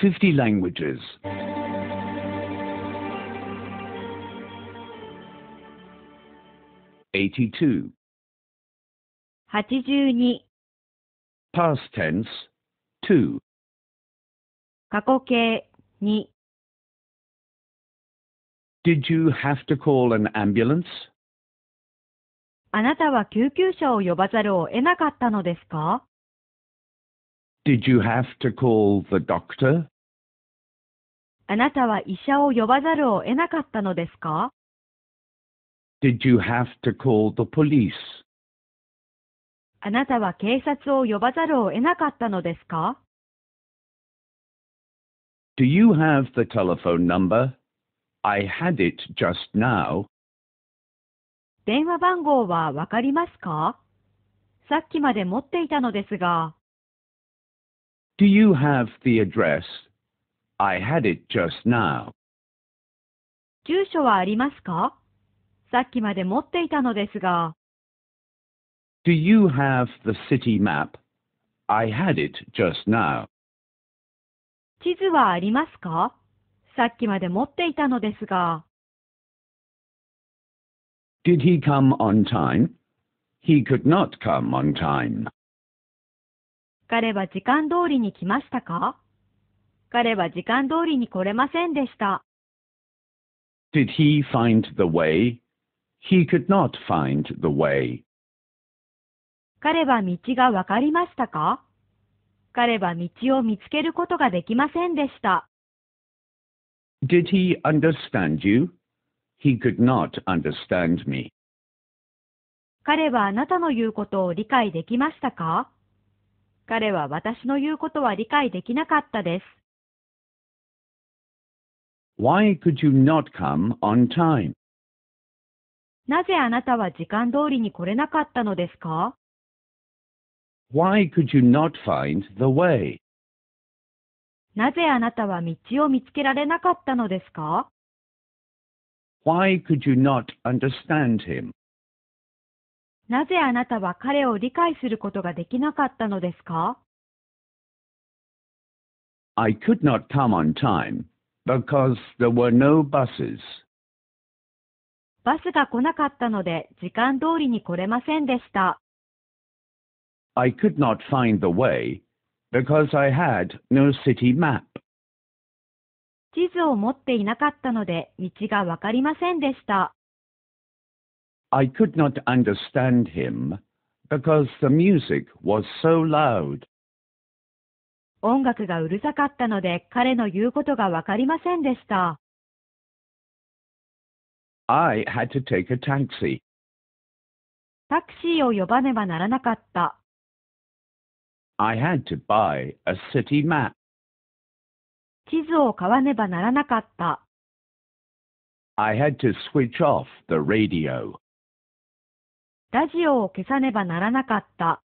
50 languages. Eighty-two. 82 Past tense two. 過去形に Did you have to call an ambulance? あなたは救急車を呼ばざるを得なかったのですか Did you have to call the doctor? あなたは医者を呼ばざるを得なかったのですか Did you have to call the police? あなたは警察を呼ばざるを得なかったのですか Do you have the telephone number? I had it just now. 電話番号はわかりますかさっきまで持っていたのですが。Do you have the address? I had it just now. 住所はありますかさっきまで持っていたのですが。Do you have the city map? I had it just now. 地図はありますかさっきまで持っていたのですが。Did he come on time? He could not come on time. 彼は時間通りに来ましたか彼は時間通りに来れませんでした。Did he find the way? He could not find the way. 彼は道がわかりましたか彼は道を見つけることができませんでした。Did he understand you? He could not understand me. 彼はあなたの言うことを理解できましたか彼は私の言うことは理解できなかったです。Why could you not come on time? なぜあなたは時間通りに来れなかったのですか Why could you not find the way? なぜあなたは道を見つけられなかったのですか Why could you not understand him? なぜあなたは彼を理解することができなかったのですか I could not come on time because there were no buses. バスが来なかったので時間通りに来れませんでした。I could not find the way because I had no city map. 地図を持っていなかったので道がわかりませんでした。I could not understand him because the music was so loud. 音楽がうるさかったので彼の言うことがわかりませんでした。I had to take a taxi. タクシーを呼ばねばならなかった。I had to buy a city map. 地図を買わねばならなかった。I had to switch off the radio. ラジオを消さねばならなかった。